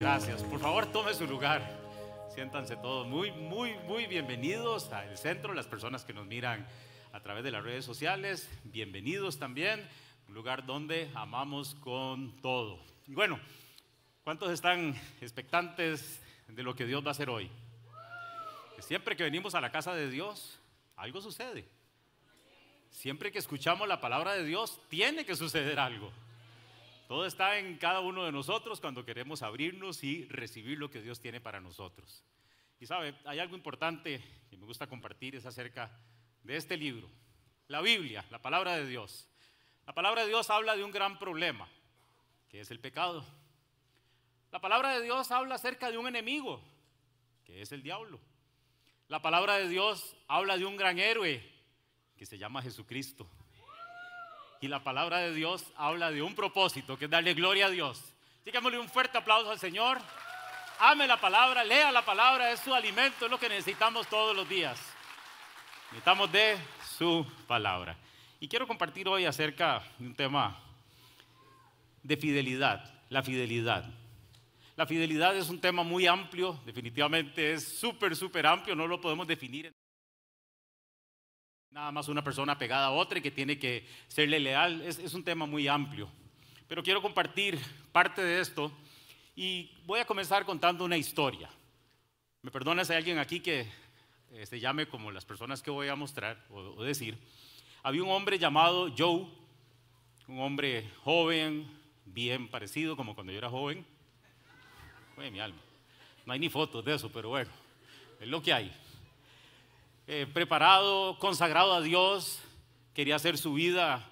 Gracias. Por favor, tome su lugar. Siéntanse todos muy, muy, muy bienvenidos al centro, las personas que nos miran a través de las redes sociales, bienvenidos también, un lugar donde amamos con todo. Y bueno, ¿cuántos están expectantes de lo que Dios va a hacer hoy? Siempre que venimos a la casa de Dios, algo sucede. Siempre que escuchamos la palabra de Dios, tiene que suceder algo. Todo está en cada uno de nosotros cuando queremos abrirnos y recibir lo que Dios tiene para nosotros. Y sabe, hay algo importante que me gusta compartir, es acerca de este libro, la Biblia, la palabra de Dios. La palabra de Dios habla de un gran problema, que es el pecado. La palabra de Dios habla acerca de un enemigo, que es el diablo. La palabra de Dios habla de un gran héroe, que se llama Jesucristo. Y la palabra de Dios habla de un propósito, que es darle gloria a Dios. Así que un fuerte aplauso al Señor. Ame la palabra, lea la palabra, es su alimento, es lo que necesitamos todos los días. Necesitamos de su palabra. Y quiero compartir hoy acerca de un tema de fidelidad, la fidelidad. La fidelidad es un tema muy amplio, definitivamente es súper, súper amplio, no lo podemos definir nada más una persona pegada a otra y que tiene que serle leal. Es, un tema muy amplio. Pero quiero compartir parte de esto y voy a comenzar contando una historia. Me perdona si hay alguien aquí que se este, llame como las personas que voy a mostrar o, decir. Había un hombre llamado Joe, un hombre joven, bien parecido como cuando yo era joven. Oye, mi alma. No hay ni fotos de eso, pero bueno, es lo que hay. Eh, preparado, consagrado a Dios, quería hacer su vida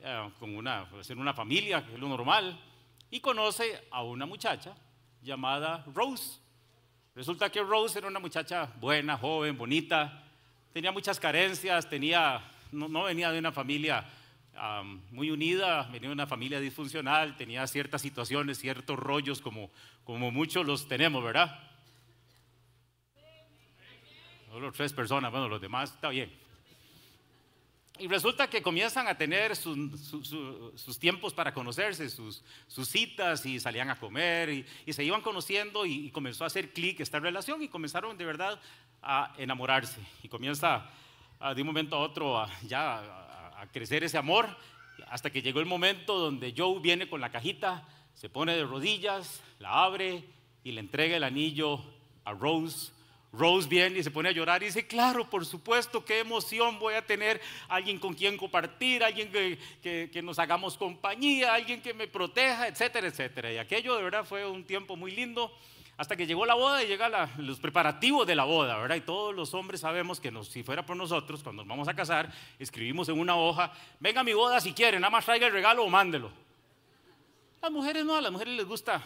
en eh, una, hacer una familia, que es lo normal, y conoce a una muchacha llamada Rose. Resulta que Rose era una muchacha buena, joven, bonita, tenía muchas carencias, tenía, no, venía de una familia muy unida, venía de una familia disfuncional, tenía ciertas situaciones, ciertos rollos como, como muchos los tenemos, ¿verdad? solo tres personas, bueno, los demás está bien. Y resulta que comienzan a tener sus tiempos para conocerse, sus, citas y salían a comer y, se iban conociendo y, comenzó a hacer clic esta relación y comenzaron de verdad a enamorarse. Y comienza ah, de un momento a otro ya a crecer ese amor hasta que llegó el momento donde Joe viene con la cajita, se pone de rodillas, la abre y le entrega el anillo a Rose Rose viene y se pone a llorar y dice, claro, por supuesto, qué emoción voy a tener, alguien con quien compartir, alguien que, nos hagamos compañía, alguien que me proteja, etcétera, etcétera. Y aquello de verdad fue un tiempo muy lindo hasta que llegó la boda y llega los preparativos de la boda, ¿verdad? Y todos los hombres sabemos que si fuera por nosotros, cuando nos vamos a casar, escribimos en una hoja, venga a mi boda si quieren, nada más traiga el regalo o mándelo. Las mujeres no, a las mujeres les gusta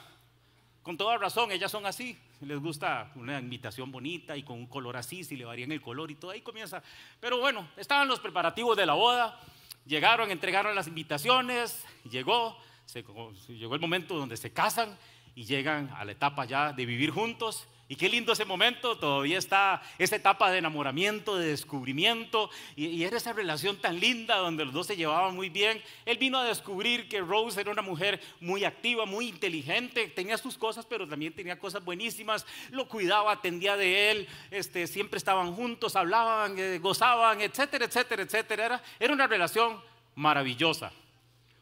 con toda razón, ellas son así. Les gusta una invitación bonita y con un color así, si le varían el color y todo, ahí comienza. Pero bueno, estaban los preparativos de la boda, llegaron, entregaron las invitaciones, llegó, se, llegó el momento donde se casan y llegan a la etapa ya de vivir juntos. Y qué lindo ese momento, todavía está esa etapa de enamoramiento, de descubrimiento, y, era esa relación tan linda donde los dos se llevaban muy bien. Él vino a descubrir que Rose era una mujer muy activa, muy inteligente, tenía sus cosas, pero también tenía cosas buenísimas, lo cuidaba, atendía de él, este, siempre estaban juntos, hablaban, eh, gozaban, etcétera, etcétera, etcétera. Era, era una relación maravillosa.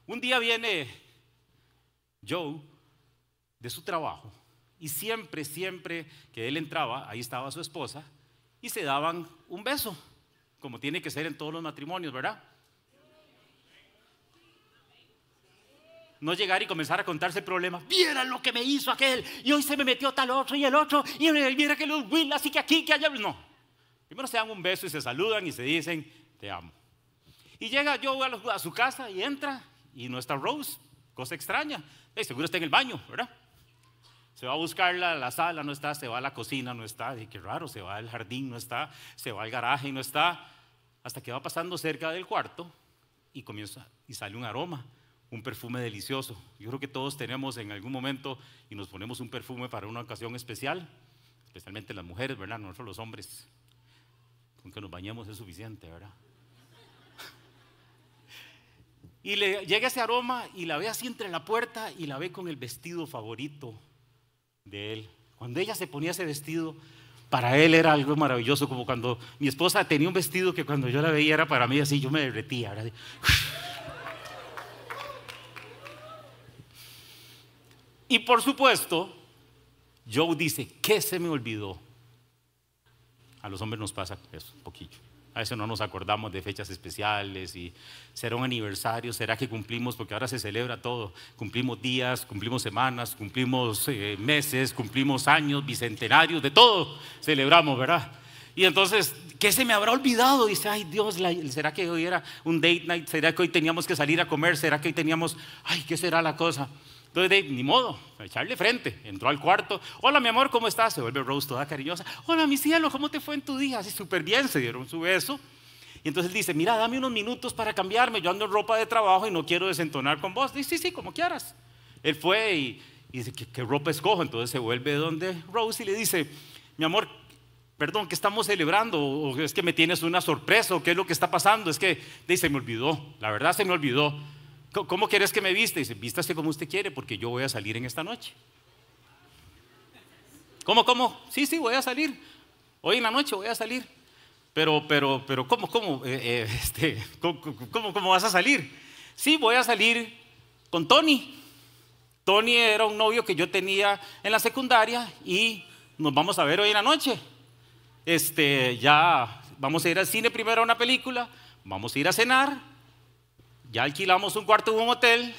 Un día viene Joe de su trabajo y siempre, siempre que él entraba, ahí estaba su esposa y se daban un beso, como tiene que ser en todos los matrimonios, ¿verdad? No llegar y comenzar a contarse problemas. ¡Viera lo que me hizo aquel. Y hoy se me metió tal otro y el otro. Y mira que los Will, así que aquí, que allá. No. Primero se dan un beso y se saludan y se dicen, te amo. Y llega yo a, su casa y entra y no está Rose. Cosa extraña. seguro está en el baño, ¿verdad? Se va a buscar la sala, no está, se va a la cocina, no está, y qué raro, se va al jardín, no está, se va al garaje, no está, hasta que va pasando cerca del cuarto y comienza y sale un aroma, un perfume delicioso. Yo creo que todos tenemos en algún momento y nos ponemos un perfume para una ocasión especial, especialmente las mujeres, ¿verdad? Nosotros los hombres, con que nos bañemos es suficiente, ¿verdad? Y le llega ese aroma y la ve así entre la puerta y la ve con el vestido favorito de él. Cuando ella se ponía ese vestido, para él era algo maravilloso, como cuando mi esposa tenía un vestido que cuando yo la veía era para mí así, yo me derretía. Y por supuesto, Joe dice, ¿qué se me olvidó? A los hombres nos pasa eso, un poquillo. A eso no nos acordamos de fechas especiales y será un aniversario, será que cumplimos, porque ahora se celebra todo. Cumplimos días, cumplimos semanas, cumplimos eh, meses, cumplimos años, bicentenarios, de todo celebramos, ¿verdad? Y entonces, ¿qué se me habrá olvidado? Dice, ay Dios, ¿será que hoy era un date night? ¿Será que hoy teníamos que salir a comer? ¿Será que hoy teníamos, ay, qué será la cosa? Entonces, Dave, ni modo, a echarle frente. Entró al cuarto. Hola, mi amor, ¿cómo estás? Se vuelve Rose toda cariñosa. Hola, mi cielo, ¿cómo te fue en tu día? Así súper bien, se dieron su beso. Y entonces él dice, mira, dame unos minutos para cambiarme. Yo ando en ropa de trabajo y no quiero desentonar con vos. Dice, sí, sí, como quieras. Él fue y, dice, ¿Qué, ropa escojo? Entonces se vuelve donde Rose y le dice, mi amor, perdón, ¿qué estamos celebrando? ¿O es que me tienes una sorpresa? ¿O qué es lo que está pasando? Es que, dice, me olvidó. La verdad se me olvidó. ¿Cómo quieres que me viste? Dice, vístase como usted quiere porque yo voy a salir en esta noche. ¿Cómo, cómo? Sí, sí, voy a salir. Hoy en la noche voy a salir. Pero, pero, pero, ¿cómo, cómo, eh, eh, este, ¿cómo, cómo, cómo vas a salir? Sí, voy a salir con Tony. Tony era un novio que yo tenía en la secundaria y nos vamos a ver hoy en la noche. Este, ya vamos a ir al cine primero a una película, vamos a ir a cenar ya alquilamos un cuarto en un hotel,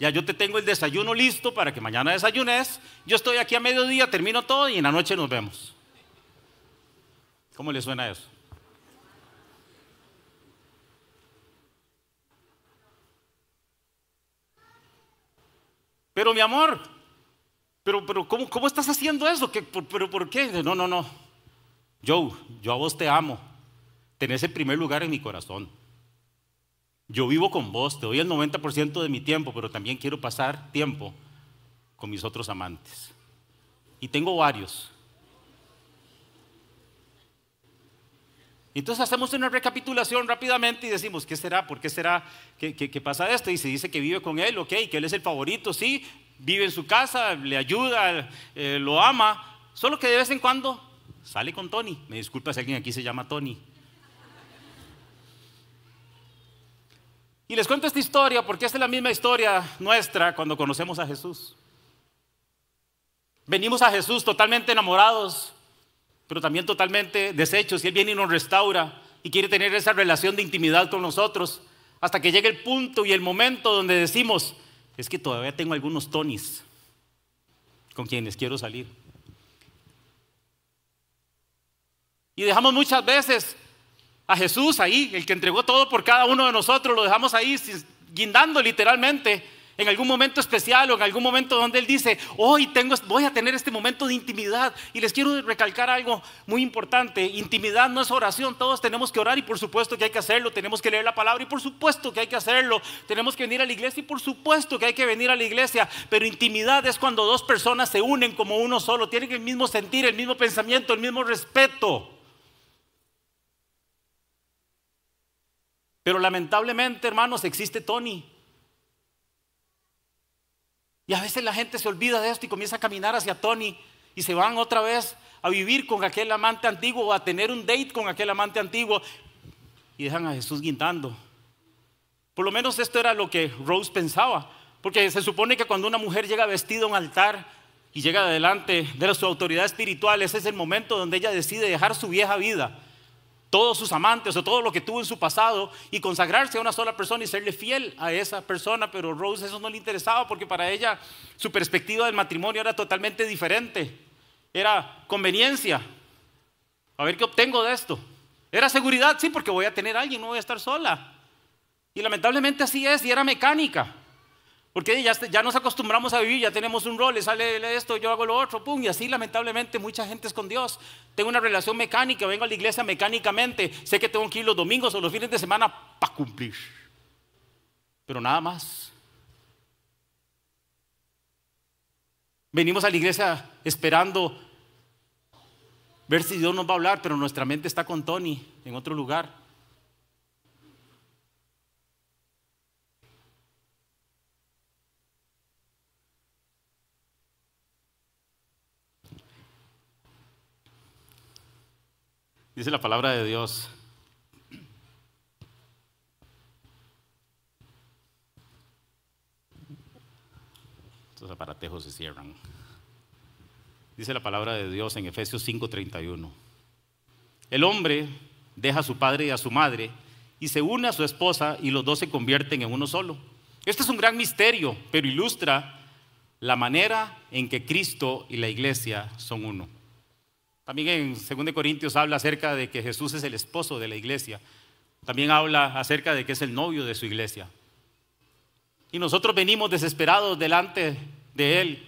ya yo te tengo el desayuno listo para que mañana desayunes, yo estoy aquí a mediodía, termino todo y en la noche nos vemos. ¿Cómo le suena eso? Pero mi amor, pero, pero ¿cómo, estás haciendo eso? por, ¿Pero por qué? No, no, no. Joe, yo a vos te amo. Tenés el primer lugar en mi corazón. Yo vivo con vos, te doy el 90% de mi tiempo, pero también quiero pasar tiempo con mis otros amantes. Y tengo varios. Entonces hacemos una recapitulación rápidamente y decimos, ¿qué será? ¿Por qué será qué pasa de pasa esto? Y se dice que vive con él, ok, que él es el favorito, sí, vive en su casa, le ayuda, eh, lo ama, solo que de vez en cuando sale con Tony. Me disculpa si alguien aquí se llama Tony. Y les cuento esta historia porque es la misma historia nuestra cuando conocemos a Jesús. Venimos a Jesús totalmente enamorados, pero también totalmente deshechos. Y Él viene y nos restaura y quiere tener esa relación de intimidad con nosotros hasta que llegue el punto y el momento donde decimos, es que todavía tengo algunos tonis con quienes quiero salir. Y dejamos muchas veces a Jesús ahí, el que entregó todo por cada uno de nosotros, lo dejamos ahí guindando literalmente en algún momento especial o en algún momento donde Él dice, hoy tengo, voy a tener este momento de intimidad. Y les quiero recalcar algo muy importante, intimidad no es oración, todos tenemos que orar y por supuesto que hay que hacerlo, tenemos que leer la palabra y por supuesto que hay que hacerlo, tenemos que venir a la iglesia y por supuesto que hay que venir a la iglesia, pero intimidad es cuando dos personas se unen como uno solo, tienen el mismo sentir, el mismo pensamiento, el mismo respeto. Pero lamentablemente, hermanos, existe Tony. Y a veces la gente se olvida de esto y comienza a caminar hacia Tony y se van otra vez a vivir con aquel amante antiguo o a tener un date con aquel amante antiguo y dejan a Jesús guindando. Por lo menos esto era lo que Rose pensaba, porque se supone que cuando una mujer llega vestida a un altar y llega delante de su autoridad espiritual, ese es el momento donde ella decide dejar su vieja vida todos sus amantes o todo lo que tuvo en su pasado y consagrarse a una sola persona y serle fiel a esa persona, pero Rose eso no le interesaba porque para ella su perspectiva del matrimonio era totalmente diferente. Era conveniencia. A ver qué obtengo de esto. Era seguridad, sí, porque voy a tener a alguien, no voy a estar sola. Y lamentablemente así es, y era mecánica. Porque ya, nos acostumbramos a vivir, ya tenemos un rol, sale esto, yo hago lo otro, pum, y así lamentablemente mucha gente es con Dios. Tengo una relación mecánica, vengo a la iglesia mecánicamente, sé que tengo que ir los domingos o los fines de semana para cumplir. Pero nada más. Venimos a la iglesia esperando ver si Dios nos va a hablar, pero nuestra mente está con Tony en otro lugar. Dice la palabra de Dios. Estos aparatejos se cierran. Dice la palabra de Dios en Efesios 5:31. El hombre deja a su padre y a su madre y se une a su esposa y los dos se convierten en uno solo. Este es un gran misterio, pero ilustra la manera en que Cristo y la iglesia son uno. También en 2 Corintios habla acerca de que Jesús es el esposo de la iglesia. También habla acerca de que es el novio de su iglesia. Y nosotros venimos desesperados delante de Él.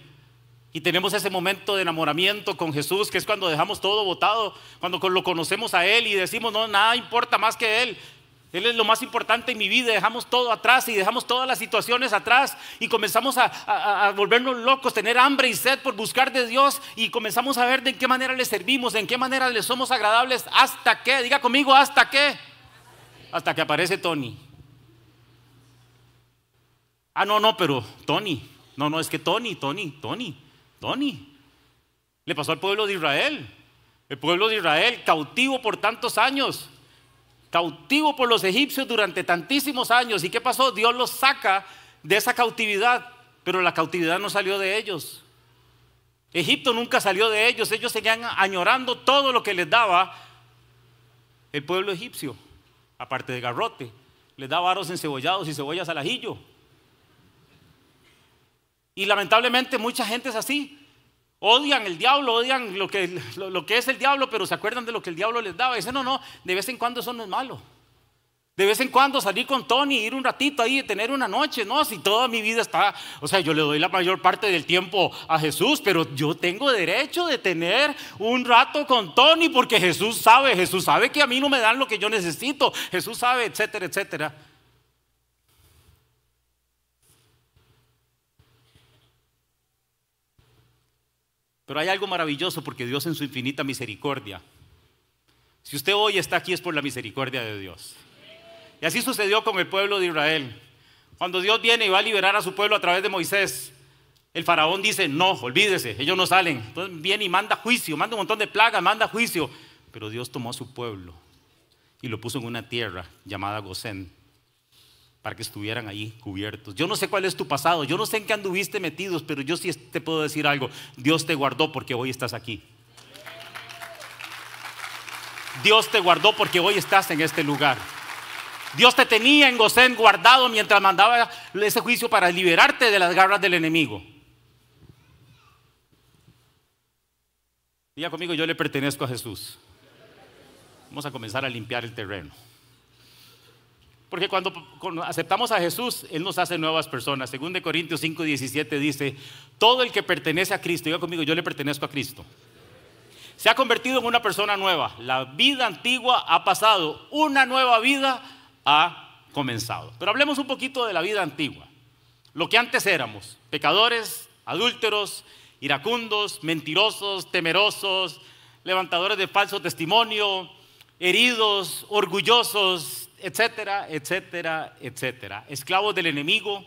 Y tenemos ese momento de enamoramiento con Jesús, que es cuando dejamos todo botado, cuando lo conocemos a Él y decimos, no, nada importa más que Él. Él es lo más importante en mi vida. Dejamos todo atrás y dejamos todas las situaciones atrás y comenzamos a, volvernos locos, tener hambre y sed por buscar de Dios y comenzamos a ver de qué manera le servimos, De qué manera le somos agradables, hasta que, diga conmigo, hasta que, hasta que aparece Tony. Ah, no, no, pero Tony. No, no, es que Tony, Tony, Tony, Tony. Le pasó al pueblo de Israel. El pueblo de Israel cautivo por tantos años cautivo por los egipcios durante tantísimos años. ¿Y qué pasó? Dios los saca de esa cautividad, pero la cautividad no salió de ellos. Egipto nunca salió de ellos, ellos seguían añorando todo lo que les daba el pueblo egipcio, aparte de garrote, les daba aros encebollados y cebollas al ajillo. Y lamentablemente mucha gente es así, Odian el diablo, odian lo que, lo, que es el diablo, pero se acuerdan de lo que el diablo les daba. Dicen, no, no, de vez en cuando eso no es malo. De vez en cuando salir con Tony, ir un ratito ahí, tener una noche, no, si toda mi vida está, o sea, yo le doy la mayor parte del tiempo a Jesús, pero yo tengo derecho de tener un rato con Tony porque Jesús sabe, Jesús sabe que a mí no me dan lo que yo necesito, Jesús sabe, etcétera, etcétera. Pero hay algo maravilloso porque Dios en su infinita misericordia. Si usted hoy está aquí es por la misericordia de Dios. Y así sucedió con el pueblo de Israel. Cuando Dios viene y va a liberar a su pueblo a través de Moisés, el faraón dice, no, olvídese, ellos no salen. Entonces viene y manda juicio, manda un montón de plagas, manda juicio. Pero Dios tomó a su pueblo y lo puso en una tierra llamada Gosén, para que estuvieran ahí cubiertos. Yo no sé cuál es tu pasado, yo no sé en qué anduviste metidos, pero yo sí te puedo decir algo. Dios te guardó porque hoy estás aquí. Dios te guardó porque hoy estás en este lugar. Dios te tenía en Gosén guardado mientras mandaba ese juicio para liberarte de las garras del enemigo. Diga conmigo, yo le pertenezco a Jesús. Vamos a comenzar a limpiar el terreno. Porque cuando aceptamos a Jesús, Él nos hace nuevas personas. Según de Corintios 5, 17 dice, todo el que pertenece a Cristo, diga conmigo, yo le pertenezco a Cristo. Se ha convertido en una persona nueva. La vida antigua ha pasado. Una nueva vida ha comenzado. Pero hablemos un poquito de la vida antigua. Lo que antes éramos, pecadores, adúlteros, iracundos, mentirosos, temerosos, levantadores de falso testimonio, heridos, orgullosos, etcétera, etcétera, etcétera. Esclavos del enemigo.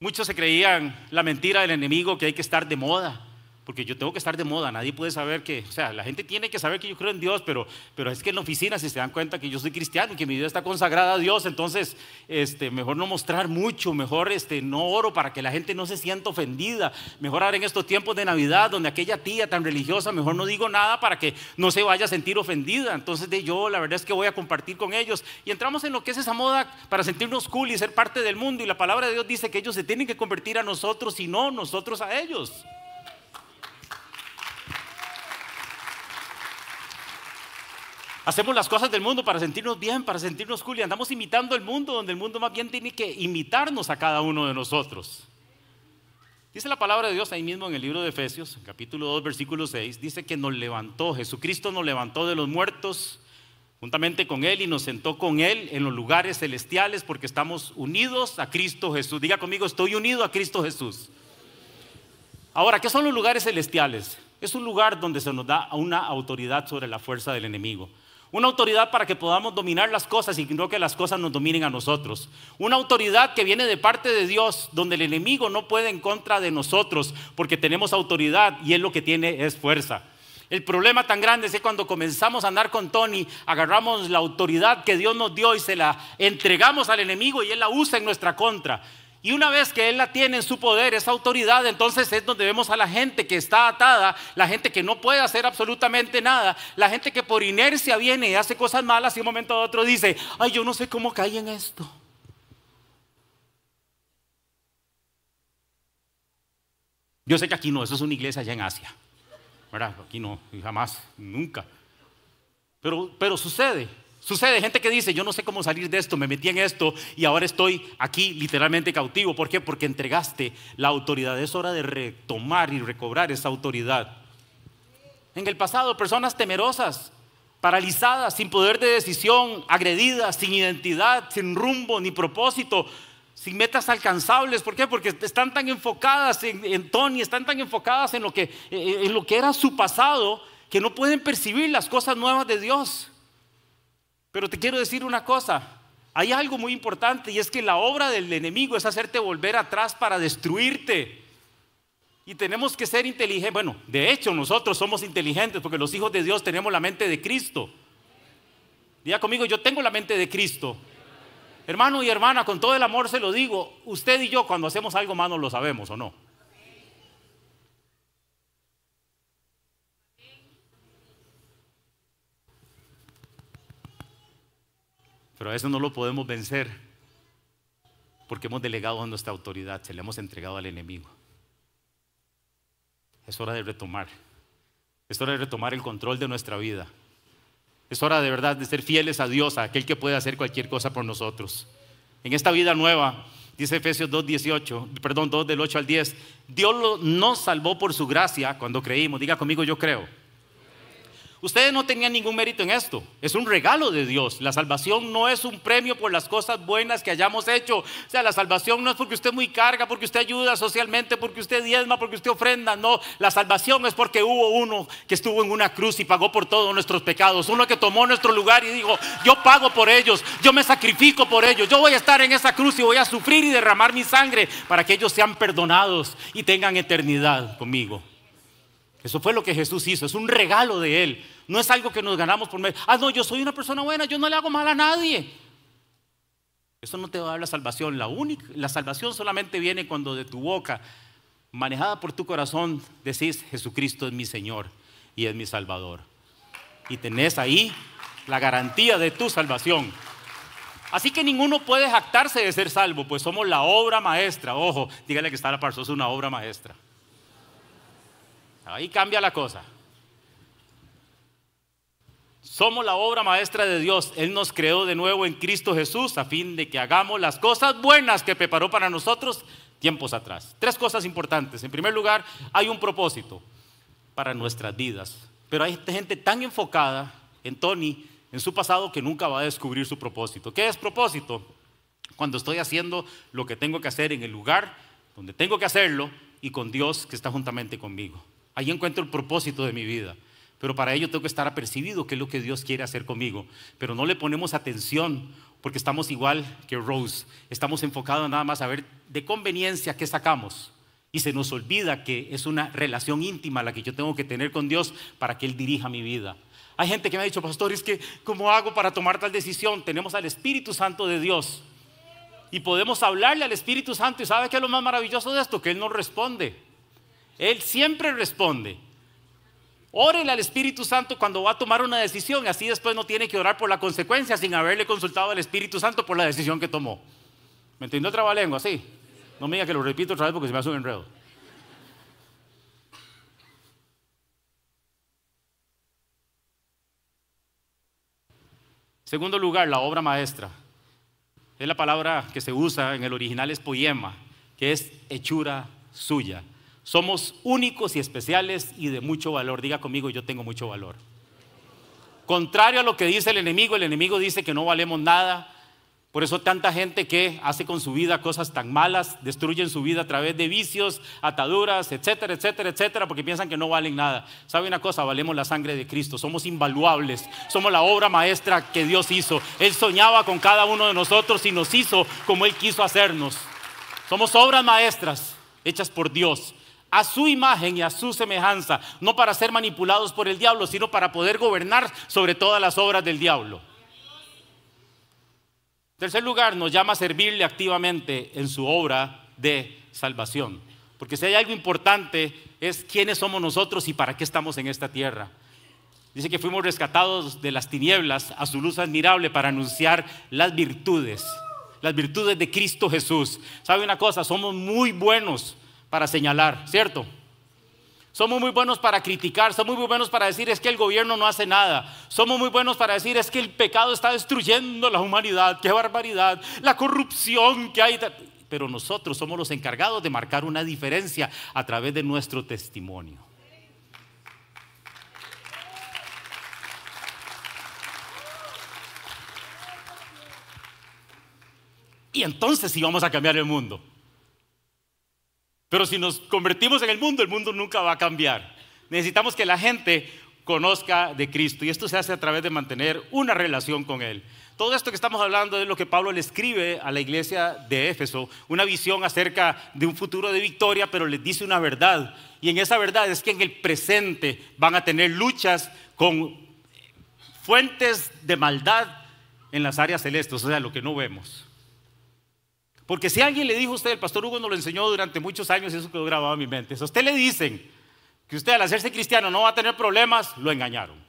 Muchos se creían la mentira del enemigo que hay que estar de moda porque yo tengo que estar de moda, nadie puede saber que, o sea, la gente tiene que saber que yo creo en Dios, pero, pero es que en la oficina si se dan cuenta que yo soy cristiano y que mi vida está consagrada a Dios, entonces este, mejor no mostrar mucho, mejor este, no oro para que la gente no se sienta ofendida, mejor ahora en estos tiempos de Navidad donde aquella tía tan religiosa, mejor no digo nada para que no se vaya a sentir ofendida, entonces de yo la verdad es que voy a compartir con ellos y entramos en lo que es esa moda para sentirnos cool y ser parte del mundo y la palabra de Dios dice que ellos se tienen que convertir a nosotros y no nosotros a ellos. Hacemos las cosas del mundo para sentirnos bien, para sentirnos cool andamos imitando el mundo donde el mundo más bien tiene que imitarnos a cada uno de nosotros. Dice la palabra de Dios ahí mismo en el libro de Efesios, capítulo 2, versículo 6, dice que nos levantó, Jesucristo nos levantó de los muertos juntamente con Él y nos sentó con Él en los lugares celestiales porque estamos unidos a Cristo Jesús. Diga conmigo, estoy unido a Cristo Jesús. Ahora, ¿qué son los lugares celestiales? Es un lugar donde se nos da una autoridad sobre la fuerza del enemigo. Una autoridad para que podamos dominar las cosas y no que las cosas nos dominen a nosotros. Una autoridad que viene de parte de Dios, donde el enemigo no puede en contra de nosotros, porque tenemos autoridad y él lo que tiene es fuerza. El problema tan grande es que cuando comenzamos a andar con Tony, agarramos la autoridad que Dios nos dio y se la entregamos al enemigo y él la usa en nuestra contra. Y una vez que Él la tiene en su poder, esa autoridad, entonces es donde vemos a la gente que está atada, la gente que no puede hacer absolutamente nada, la gente que por inercia viene y hace cosas malas y un momento a otro dice, ay, yo no sé cómo caí en esto. Yo sé que aquí no, eso es una iglesia allá en Asia. Aquí no, jamás, nunca. Pero, pero sucede. Sucede gente que dice, yo no sé cómo salir de esto, me metí en esto y ahora estoy aquí literalmente cautivo. ¿Por qué? Porque entregaste la autoridad. Es hora de retomar y recobrar esa autoridad. En el pasado, personas temerosas, paralizadas, sin poder de decisión, agredidas, sin identidad, sin rumbo ni propósito, sin metas alcanzables. ¿Por qué? Porque están tan enfocadas en, Tony, están tan enfocadas en lo, que, en lo que era su pasado, que no pueden percibir las cosas nuevas de Dios. Pero te quiero decir una cosa. Hay algo muy importante y es que la obra del enemigo es hacerte volver atrás para destruirte. Y tenemos que ser inteligentes. Bueno, de hecho nosotros somos inteligentes porque los hijos de Dios tenemos la mente de Cristo. Diga conmigo, yo tengo la mente de Cristo. Hermano y hermana, con todo el amor se lo digo, usted y yo cuando hacemos algo malo, lo sabemos o no. Pero a eso no lo podemos vencer porque hemos delegado nuestra autoridad, se le hemos entregado al enemigo. Es hora de retomar. Es hora de retomar el control de nuestra vida. Es hora de verdad de ser fieles a Dios, a aquel que puede hacer cualquier cosa por nosotros. En esta vida nueva, dice Efesios 2:18, perdón, 2 del 8 al 10, Dios nos salvó por su gracia cuando creímos. Diga conmigo, yo creo. Ustedes no tenían ningún mérito en esto. Es un regalo de Dios. La salvación no es un premio por las cosas buenas que hayamos hecho. O sea, la salvación no es porque usted muy carga, porque usted ayuda socialmente, porque usted diezma, porque usted ofrenda. No, la salvación es porque hubo uno que estuvo en una cruz y pagó por todos nuestros pecados. Uno que tomó nuestro lugar y dijo, yo pago por ellos, yo me sacrifico por ellos, yo voy a estar en esa cruz y voy a sufrir y derramar mi sangre para que ellos sean perdonados y tengan eternidad conmigo. Eso fue lo que Jesús hizo, es un regalo de Él. No es algo que nos ganamos por medio. Ah, no, yo soy una persona buena, yo no le hago mal a nadie. Eso no te va a dar la salvación. La, única, la salvación solamente viene cuando de tu boca, manejada por tu corazón, decís, Jesucristo es mi Señor y es mi Salvador. Y tenés ahí la garantía de tu salvación. Así que ninguno puede jactarse de ser salvo, pues somos la obra maestra. Ojo, dígale que está la parso, es una obra maestra. Ahí cambia la cosa. Somos la obra maestra de Dios. Él nos creó de nuevo en Cristo Jesús a fin de que hagamos las cosas buenas que preparó para nosotros tiempos atrás. Tres cosas importantes. En primer lugar, hay un propósito para nuestras vidas. Pero hay gente tan enfocada en Tony, en su pasado, que nunca va a descubrir su propósito. ¿Qué es propósito? Cuando estoy haciendo lo que tengo que hacer en el lugar donde tengo que hacerlo y con Dios que está juntamente conmigo. Ahí encuentro el propósito de mi vida. Pero para ello tengo que estar apercibido, qué es lo que Dios quiere hacer conmigo. Pero no le ponemos atención porque estamos igual que Rose. Estamos enfocados nada más a ver de conveniencia qué sacamos. Y se nos olvida que es una relación íntima la que yo tengo que tener con Dios para que Él dirija mi vida. Hay gente que me ha dicho, pastor, es que ¿cómo hago para tomar tal decisión? Tenemos al Espíritu Santo de Dios. Y podemos hablarle al Espíritu Santo. ¿Y sabe qué es lo más maravilloso de esto? Que Él nos responde. Él siempre responde. Órele al Espíritu Santo cuando va a tomar una decisión, así después no tiene que orar por la consecuencia sin haberle consultado al Espíritu Santo por la decisión que tomó. ¿Me entendió otra lengua? Sí. No me diga que lo repito otra vez porque se me hace un enredo. Segundo lugar, la obra maestra. Es la palabra que se usa en el original es poema, que es hechura suya. Somos únicos y especiales y de mucho valor. Diga conmigo, yo tengo mucho valor. Contrario a lo que dice el enemigo, el enemigo dice que no valemos nada. Por eso tanta gente que hace con su vida cosas tan malas, destruyen su vida a través de vicios, ataduras, etcétera, etcétera, etcétera, porque piensan que no valen nada. ¿Sabe una cosa? Valemos la sangre de Cristo, somos invaluables, somos la obra maestra que Dios hizo. Él soñaba con cada uno de nosotros y nos hizo como Él quiso hacernos. Somos obras maestras hechas por Dios a su imagen y a su semejanza, no para ser manipulados por el diablo, sino para poder gobernar sobre todas las obras del diablo. En tercer lugar, nos llama a servirle activamente en su obra de salvación. Porque si hay algo importante es quiénes somos nosotros y para qué estamos en esta tierra. Dice que fuimos rescatados de las tinieblas a su luz admirable para anunciar las virtudes, las virtudes de Cristo Jesús. ¿Sabe una cosa? Somos muy buenos para señalar, ¿cierto? Somos muy buenos para criticar, somos muy buenos para decir es que el gobierno no hace nada, somos muy buenos para decir es que el pecado está destruyendo la humanidad, qué barbaridad, la corrupción que hay. Pero nosotros somos los encargados de marcar una diferencia a través de nuestro testimonio. Y entonces si vamos a cambiar el mundo. Pero si nos convertimos en el mundo, el mundo nunca va a cambiar. Necesitamos que la gente conozca de Cristo y esto se hace a través de mantener una relación con Él. Todo esto que estamos hablando es lo que Pablo le escribe a la iglesia de Éfeso, una visión acerca de un futuro de victoria, pero le dice una verdad. Y en esa verdad es que en el presente van a tener luchas con fuentes de maldad en las áreas celestes, o sea, lo que no vemos. Porque si alguien le dijo a usted, el pastor Hugo nos lo enseñó durante muchos años, y eso quedó grabado en mi mente. Si a usted le dicen que usted al hacerse cristiano no va a tener problemas, lo engañaron.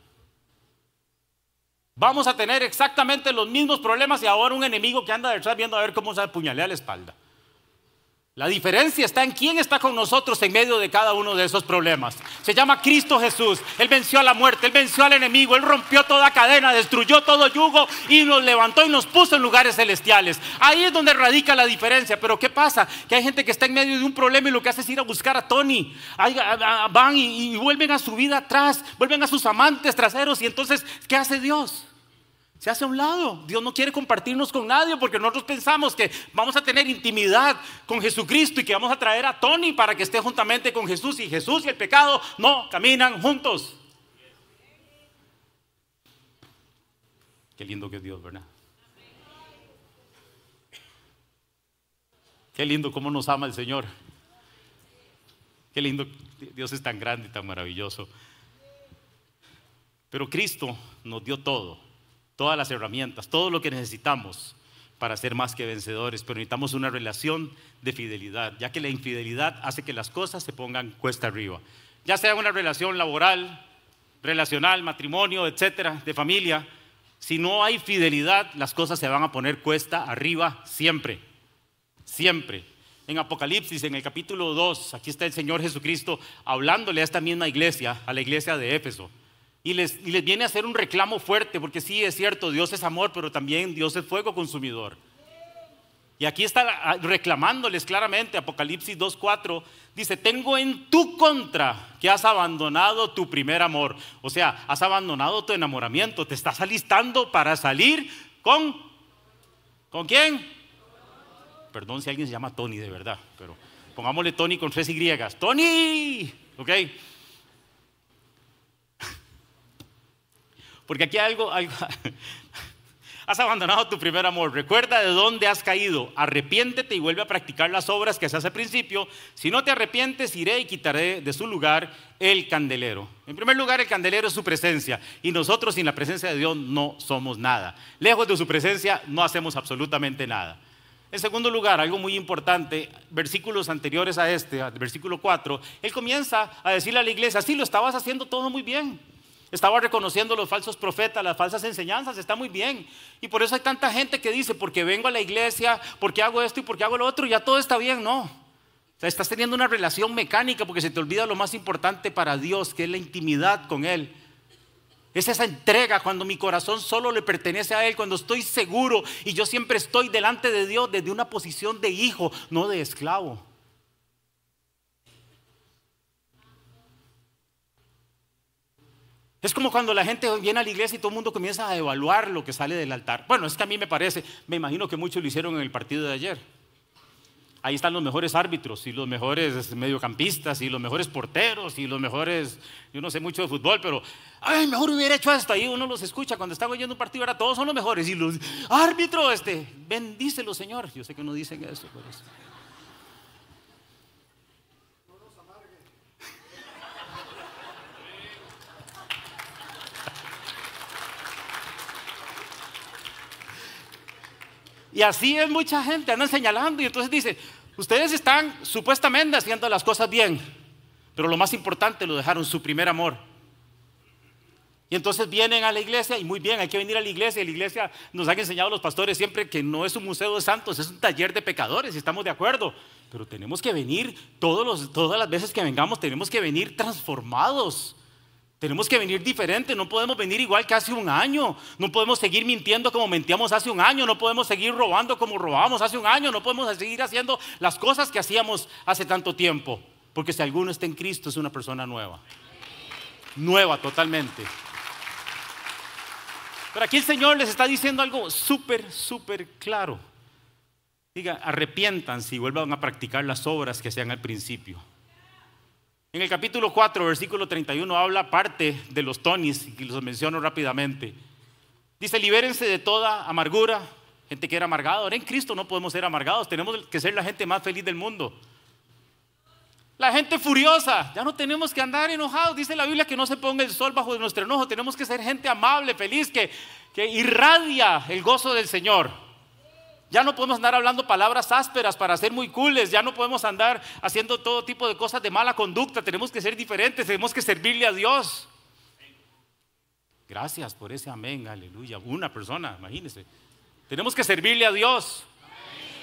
Vamos a tener exactamente los mismos problemas y ahora un enemigo que anda detrás viendo a ver cómo se apuñalea la espalda. La diferencia está en quién está con nosotros en medio de cada uno de esos problemas. Se llama Cristo Jesús. Él venció a la muerte, él venció al enemigo, él rompió toda cadena, destruyó todo yugo y nos levantó y nos puso en lugares celestiales. Ahí es donde radica la diferencia. Pero ¿qué pasa? Que hay gente que está en medio de un problema y lo que hace es ir a buscar a Tony. Van y, vuelven a su vida atrás, vuelven a sus amantes traseros y entonces, ¿qué hace Dios? Se hace a un lado. Dios no quiere compartirnos con nadie porque nosotros pensamos que vamos a tener intimidad con Jesucristo y que vamos a traer a Tony para que esté juntamente con Jesús. Y Jesús y el pecado no caminan juntos. Qué lindo que es Dios, ¿verdad? Qué lindo cómo nos ama el Señor. Qué lindo, Dios es tan grande y tan maravilloso. Pero Cristo nos dio todo todas las herramientas, todo lo que necesitamos para ser más que vencedores, pero necesitamos una relación de fidelidad, ya que la infidelidad hace que las cosas se pongan cuesta arriba. Ya sea una relación laboral, relacional, matrimonio, etcétera, de familia, si no hay fidelidad, las cosas se van a poner cuesta arriba siempre. Siempre. En Apocalipsis, en el capítulo 2, aquí está el Señor Jesucristo hablándole a esta misma iglesia, a la iglesia de Éfeso y les, viene a hacer un reclamo fuerte, porque sí, es cierto, Dios es amor, pero también Dios es fuego consumidor. Y aquí está reclamándoles claramente, Apocalipsis 2.4, dice, tengo en tu contra que has abandonado tu primer amor. O sea, has abandonado tu enamoramiento, te estás alistando para salir con... ¿Con quién? Perdón si alguien se llama Tony de verdad, pero pongámosle Tony con tres Y. Tony, ¿ok? Porque aquí hay algo, has abandonado tu primer amor. Recuerda de dónde has caído. Arrepiéntete y vuelve a practicar las obras que se hace al principio. Si no te arrepientes, iré y quitaré de su lugar el candelero. En primer lugar, el candelero es su presencia. Y nosotros sin la presencia de Dios no somos nada. Lejos de su presencia no hacemos absolutamente nada. En segundo lugar, algo muy importante, versículos anteriores a este, versículo 4, él comienza a decirle a la iglesia, sí, lo estabas haciendo todo muy bien. Estaba reconociendo los falsos profetas, las falsas enseñanzas, está muy bien. Y por eso hay tanta gente que dice, porque vengo a la iglesia, porque hago esto y porque hago lo otro, ya todo está bien, no. estás teniendo una relación mecánica porque se te olvida lo más importante para Dios, que es la intimidad con Él. Es esa entrega cuando mi corazón solo le pertenece a Él, cuando estoy seguro y yo siempre estoy delante de Dios desde una posición de hijo, no de esclavo. Es como cuando la gente viene a la iglesia y todo el mundo comienza a evaluar lo que sale del altar. Bueno, es que a mí me parece, me imagino que muchos lo hicieron en el partido de ayer. Ahí están los mejores árbitros y los mejores mediocampistas y los mejores porteros y los mejores, yo no sé mucho de fútbol, pero, ay, mejor hubiera hecho esto. Ahí uno los escucha cuando están oyendo un partido, ahora todos son los mejores. Y los árbitros, este, bendícelo Señor. Yo sé que no dicen eso, por eso. Y así es mucha gente, andan señalando y entonces dice, ustedes están supuestamente haciendo las cosas bien, pero lo más importante lo dejaron su primer amor. Y entonces vienen a la iglesia y muy bien, hay que venir a la iglesia. la iglesia nos han enseñado los pastores siempre que no es un museo de santos, es un taller de pecadores, y estamos de acuerdo. Pero tenemos que venir todos los, todas las veces que vengamos, tenemos que venir transformados. Tenemos que venir diferente, no podemos venir igual que hace un año, no podemos seguir mintiendo como mentíamos hace un año, no podemos seguir robando como robamos hace un año, no podemos seguir haciendo las cosas que hacíamos hace tanto tiempo, porque si alguno está en Cristo es una persona nueva, nueva totalmente. Pero aquí el Señor les está diciendo algo súper, súper claro. Diga, arrepiéntanse y vuelvan a practicar las obras que sean al principio. En el capítulo 4, versículo 31, habla parte de los tonis, y los menciono rápidamente. Dice, libérense de toda amargura, gente que era amargada. Ahora en Cristo no podemos ser amargados, tenemos que ser la gente más feliz del mundo. La gente furiosa, ya no tenemos que andar enojados. Dice la Biblia que no se ponga el sol bajo nuestro enojo, tenemos que ser gente amable, feliz, que, que irradia el gozo del Señor. Ya no podemos andar hablando palabras ásperas para ser muy cooles, ya no podemos andar haciendo todo tipo de cosas de mala conducta, tenemos que ser diferentes, tenemos que servirle a Dios. Gracias por ese amén, aleluya. Una persona, imagínense. Tenemos que servirle a Dios.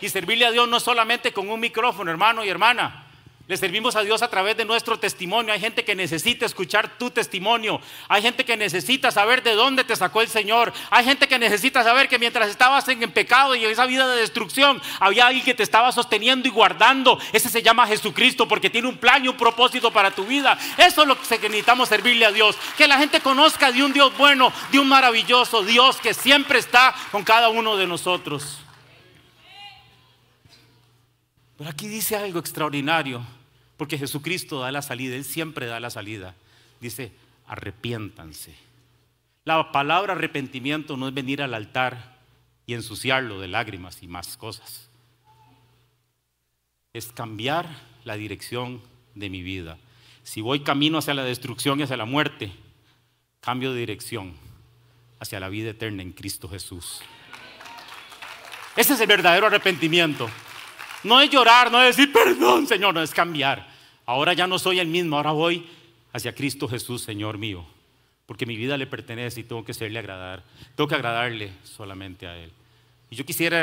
Y servirle a Dios no solamente con un micrófono, hermano y hermana. Le servimos a Dios a través de nuestro testimonio. Hay gente que necesita escuchar tu testimonio. Hay gente que necesita saber de dónde te sacó el Señor. Hay gente que necesita saber que mientras estabas en, pecado y en esa vida de destrucción, había alguien que te estaba sosteniendo y guardando. Ese se llama Jesucristo porque tiene un plan y un propósito para tu vida. Eso es lo que necesitamos servirle a Dios. Que la gente conozca de un Dios bueno, de un maravilloso Dios que siempre está con cada uno de nosotros aquí dice algo extraordinario, porque Jesucristo da la salida, Él siempre da la salida. Dice, arrepiéntanse. La palabra arrepentimiento no es venir al altar y ensuciarlo de lágrimas y más cosas. Es cambiar la dirección de mi vida. Si voy camino hacia la destrucción y hacia la muerte, cambio de dirección hacia la vida eterna en Cristo Jesús. Ese es el verdadero arrepentimiento. No es llorar, no es decir, perdón, Señor, no es cambiar. Ahora ya no soy el mismo, ahora voy hacia Cristo Jesús, Señor mío. Porque mi vida le pertenece y tengo que serle agradar. Tengo que agradarle solamente a Él. Y yo quisiera...